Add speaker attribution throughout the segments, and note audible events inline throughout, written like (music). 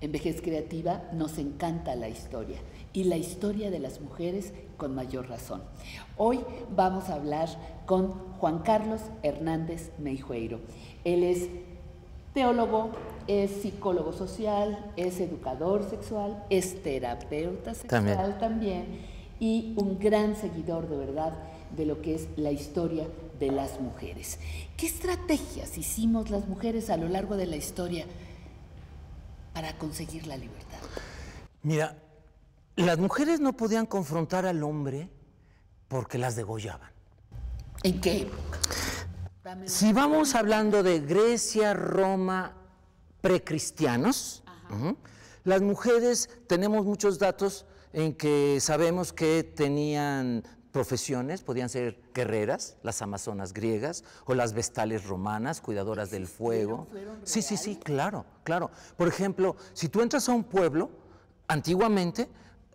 Speaker 1: En Vejez Creativa nos encanta la historia y la historia de las mujeres con mayor razón. Hoy vamos a hablar con Juan Carlos Hernández Meijueiro. Él es teólogo, es psicólogo social, es educador sexual, es terapeuta sexual también, también y un gran seguidor de verdad de lo que es la historia de las mujeres. ¿Qué estrategias hicimos las mujeres a lo largo de la historia? para conseguir la libertad?
Speaker 2: Mira, las mujeres no podían confrontar al hombre porque las degollaban. ¿En qué época? Si vamos hablando de Grecia, Roma, precristianos, las mujeres tenemos muchos datos en que sabemos que tenían profesiones, podían ser guerreras, las amazonas griegas o las vestales romanas, cuidadoras del fuego. Sí, sí, sí, claro, claro. Por ejemplo, si tú entras a un pueblo, antiguamente,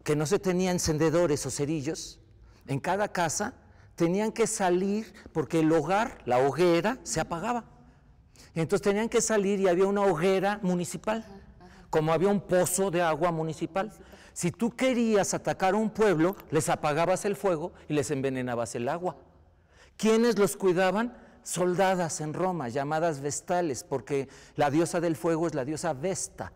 Speaker 2: que no se tenía encendedores o cerillos, en cada casa tenían que salir porque el hogar, la hoguera, se apagaba. Entonces tenían que salir y había una hoguera municipal como había un pozo de agua municipal. Si tú querías atacar a un pueblo, les apagabas el fuego y les envenenabas el agua. ¿Quiénes los cuidaban? Soldadas en Roma, llamadas vestales, porque la diosa del fuego es la diosa Vesta.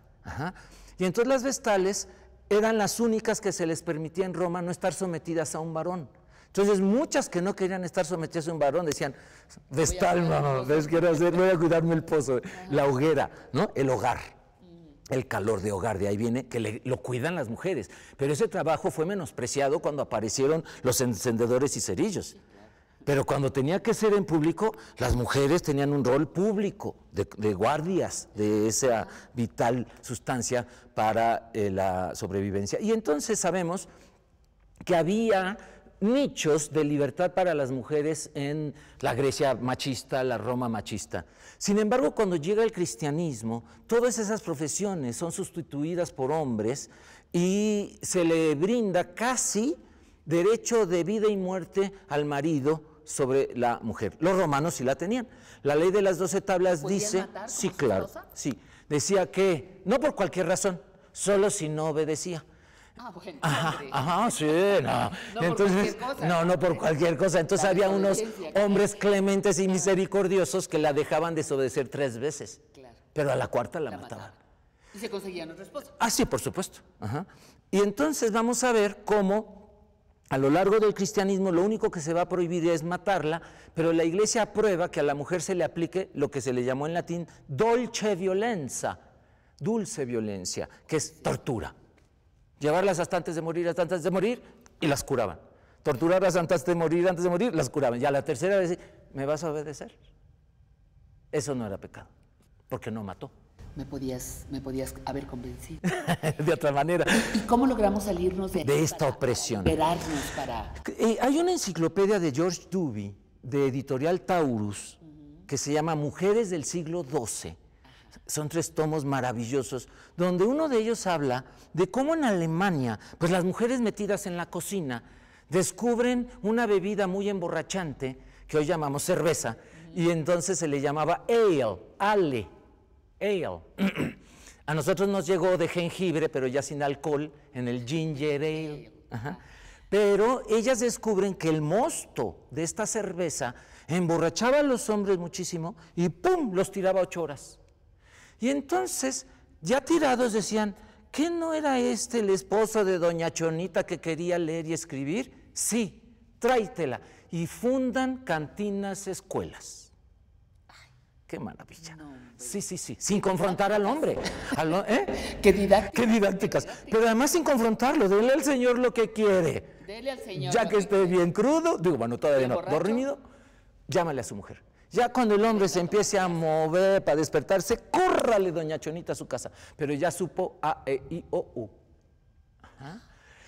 Speaker 2: Y entonces las vestales eran las únicas que se les permitía en Roma no estar sometidas a un varón. Entonces muchas que no querían estar sometidas a un varón decían, vestal, no, hacer, voy a cuidarme el pozo, la hoguera, ¿no? El hogar el calor de hogar, de ahí viene, que le, lo cuidan las mujeres. Pero ese trabajo fue menospreciado cuando aparecieron los encendedores y cerillos. Pero cuando tenía que ser en público, las mujeres tenían un rol público de, guardias de esa vital sustancia para eh, la sobrevivencia. Y entonces sabemos que había nichos de libertad para las mujeres en la Grecia machista, la Roma machista. Sin embargo, cuando llega el cristianismo, todas esas profesiones son sustituidas por hombres y se le brinda casi derecho de vida y muerte al marido sobre la mujer. Los romanos sí la tenían. La ley de las doce tablas dice, sí, claro, sí, decía que no por cualquier razón, solo si no obedecía. Ah, bueno. Ajá, sí, no. (laughs) no Entonces, no, no por cualquier cosa. Entonces había unos hombres clementes y misericordiosos que la dejaban desobedecer tres veces. Claro. Pero a la cuarta la, mataban. Y se conseguían otra esposa. Ah, sí, por supuesto. Ajá. Y entonces vamos a ver cómo a lo largo del cristianismo lo único que se va a prohibir es matarla, pero la iglesia aprueba que a la mujer se le aplique lo que se le llamó en latín dolce violenza, dulce violencia, que es tortura llevarlas hasta antes de morir, hasta antes de morir, y las curaban. Torturarlas antes de morir, antes de morir, las curaban. Ya la tercera vez, ¿me vas a obedecer? Eso no era pecado, porque no mató. Me podías,
Speaker 1: me podías haber convencido.
Speaker 2: (laughs) de otra manera. ¿Y
Speaker 1: cómo logramos salirnos de,
Speaker 2: esta opresión?
Speaker 1: Eh,
Speaker 2: hay una enciclopedia de George Duby, de editorial Taurus, que se llama Mujeres del siglo XII son tres tomos maravillosos, donde uno de ellos habla de cómo en Alemania, pues las mujeres metidas en la cocina descubren una bebida muy emborrachante que hoy llamamos cerveza, y entonces se le llamaba ale, ale, ale. (clears throat) A nosotros nos llegó de jengibre, pero ya sin alcohol, en el ginger ale. Pero ellas descubren que el mosto de esta cerveza emborrachaba a los hombres muchísimo y ¡pum! los tiraba ocho horas. Y entonces, ya tirados decían, ¿qué no era este el esposo de doña Chonita que quería leer y escribir? Sí, tráitela. Y fundan cantinas, escuelas. qué maravilla. sí, sí, sí. Sin confrontar al hombre. ¿eh? Qué didácticas. Pero además sin confrontarlo. Dele al Señor lo que quiere.
Speaker 1: Dele al Señor. Ya que esté
Speaker 2: bien crudo, digo, bueno, todavía no, borracho. dormido, llámale a su mujer. Ya cuando el hombre se empiece a mover para despertarse, córrale doña Chonita a su casa. Pero ya supo A, E, I, O, U.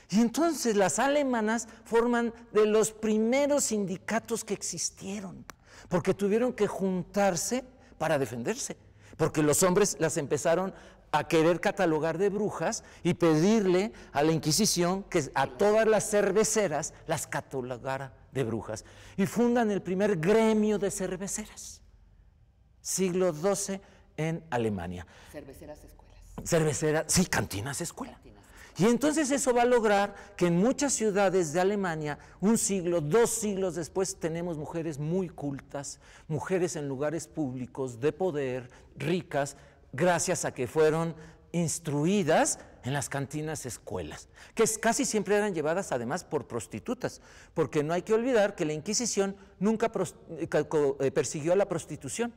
Speaker 2: Y entonces las alemanas forman de los primeros sindicatos que existieron, porque tuvieron que juntarse para defenderse porque los hombres las empezaron a querer catalogar de brujas y pedirle a la Inquisición que a todas las cerveceras las catalogara de brujas. Y fundan el primer gremio de cerveceras, siglo XII en Alemania.
Speaker 1: Cerveceras escuelas.
Speaker 2: Cerveceras, sí, cantinas escuelas. Y entonces eso va a lograr que en muchas ciudades de Alemania, un siglo, dos siglos después, tenemos mujeres muy cultas, mujeres en lugares públicos, de poder, ricas, gracias a que fueron instruidas en las cantinas escuelas, que casi siempre eran llevadas además por prostitutas, porque no hay que olvidar que la Inquisición nunca eh, eh, persiguió a la prostitución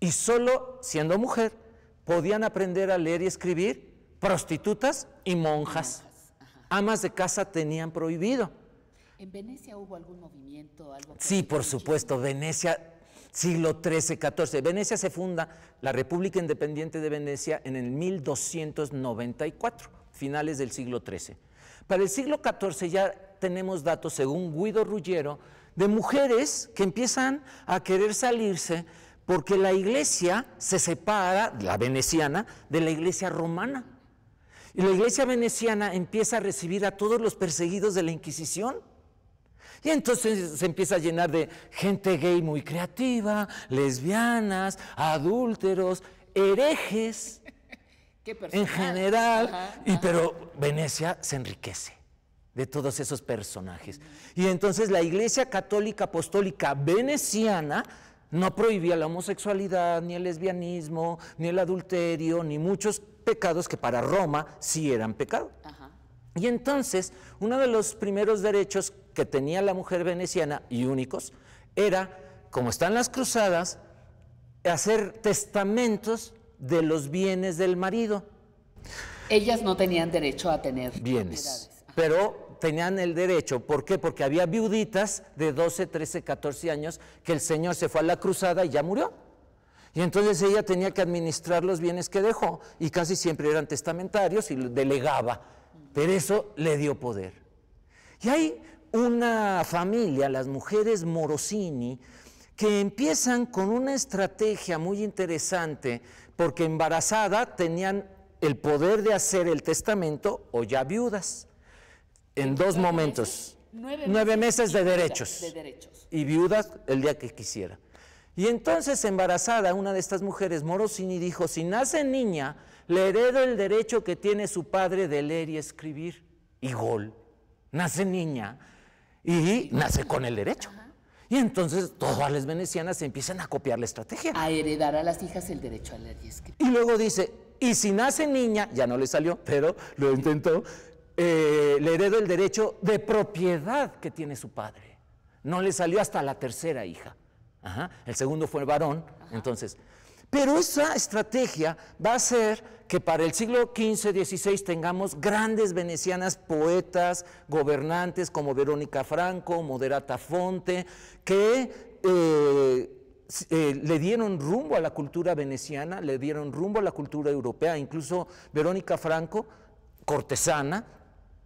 Speaker 2: y solo siendo mujer podían aprender a leer y escribir prostitutas y monjas. Amas de casa tenían prohibido.
Speaker 1: ¿En Venecia hubo algún movimiento?
Speaker 2: sí, por supuesto, Venecia, siglo XIII, XIV. Venecia se funda, la República Independiente de Venecia, en el 1294, finales del siglo XIII. Para el siglo XIV ya tenemos datos, según Guido Ruggiero, de mujeres que empiezan a querer salirse porque la iglesia se separa, la veneciana, de la iglesia romana. Y la iglesia veneciana empieza a recibir a todos los perseguidos de la Inquisición. Y entonces se empieza a llenar de gente gay muy creativa, lesbianas, adúlteros, herejes.
Speaker 1: (laughs) en general.
Speaker 2: y, pero Venecia se enriquece de todos esos personajes. Y entonces la Iglesia Católica Apostólica Veneciana no prohibía la homosexualidad, ni el lesbianismo, ni el adulterio, ni muchos pecados que para Roma sí eran pecado. Y entonces, uno de los primeros derechos que tenía la mujer veneciana, y únicos, era, como están las cruzadas, hacer testamentos de los bienes del marido.
Speaker 1: Ellas no tenían derecho a tener
Speaker 2: bienes, pero tenían el derecho. ¿Por qué? Porque había viuditas de 12, 13, 14 años que el Señor se fue a la cruzada y ya murió. Y entonces ella tenía que administrar los bienes que dejó y casi siempre eran testamentarios y delegaba. Pero eso le dio poder. Y hay una familia, las mujeres Morosini, que empiezan con una estrategia muy interesante porque embarazada tenían el poder de hacer el testamento o ya viudas en dos momentos.
Speaker 1: nueve, meses, de, derechos, de derechos.
Speaker 2: Y viudas el día que quisiera. Y entonces embarazada una de estas mujeres, Morosini dijo, si nace niña, le heredo el derecho que tiene su padre de leer y escribir. Y gol, nace niña y nace con el derecho. Y entonces todas las venecianas empiezan a copiar la estrategia.
Speaker 1: A heredar a las hijas el derecho a leer y escribir.
Speaker 2: Y luego dice, y si nace niña, ya no le salió, pero lo intentó, eh, le heredo el derecho de propiedad que tiene su padre. No le salió hasta la tercera hija. El segundo fue el varón, entonces. Pero esa estrategia va a hacer que para el siglo XV, XVI tengamos grandes venecianas poetas, gobernantes como Verónica Franco, Moderata Fonte, que eh, eh, le dieron rumbo a la cultura veneciana, le dieron rumbo a la cultura europea, incluso Verónica Franco, cortesana,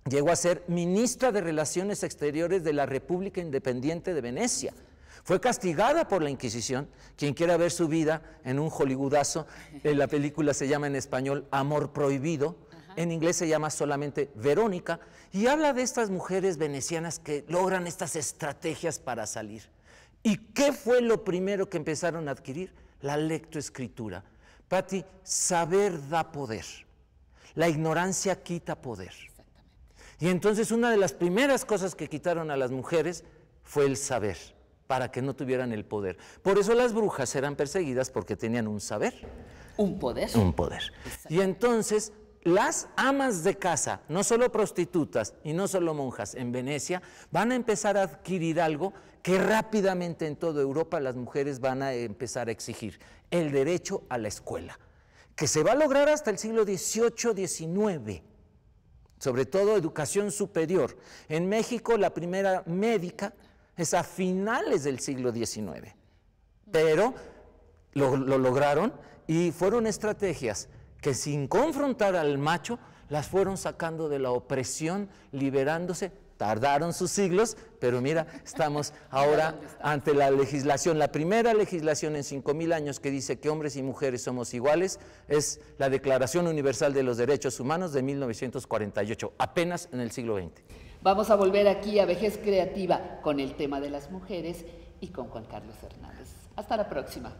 Speaker 2: llegó a ser ministra de Relaciones Exteriores de la República Independiente de Venecia. Fue castigada por la Inquisición. Quien quiera ver su vida en un hollywoodazo, eh, la película se llama en español Amor Prohibido, en inglés se llama solamente Verónica, y habla de estas mujeres venecianas que logran estas estrategias para salir. ¿Y qué fue lo primero que empezaron a adquirir? La lectoescritura. Patti, saber da poder. La ignorancia quita poder. Y entonces una de las primeras cosas que quitaron a las mujeres fue el saber para que no tuvieran el poder. Por eso las brujas eran perseguidas porque tenían un saber. Un poder. Un poder. Y entonces las amas de casa, no solo prostitutas y no solo monjas en Venecia, van a empezar a adquirir algo que rápidamente en toda Europa las mujeres van a empezar a exigir, el derecho a la escuela, que se va a lograr hasta el siglo XVIII-XIX, sobre todo educación superior. En México la primera médica es a finales del siglo XIX. Pero lo, lograron y fueron estrategias que sin confrontar al macho, las fueron sacando de la opresión, liberándose. Tardaron sus siglos, pero mira, estamos (laughs) ahora ante la legislación. La primera legislación en 5.000 años que dice que hombres y mujeres somos iguales es la Declaración Universal de los Derechos Humanos de 1948, apenas en el siglo XX.
Speaker 1: Vamos a volver aquí a Vejez Creativa con el tema de las mujeres y con Juan Carlos Hernández. Hasta la próxima.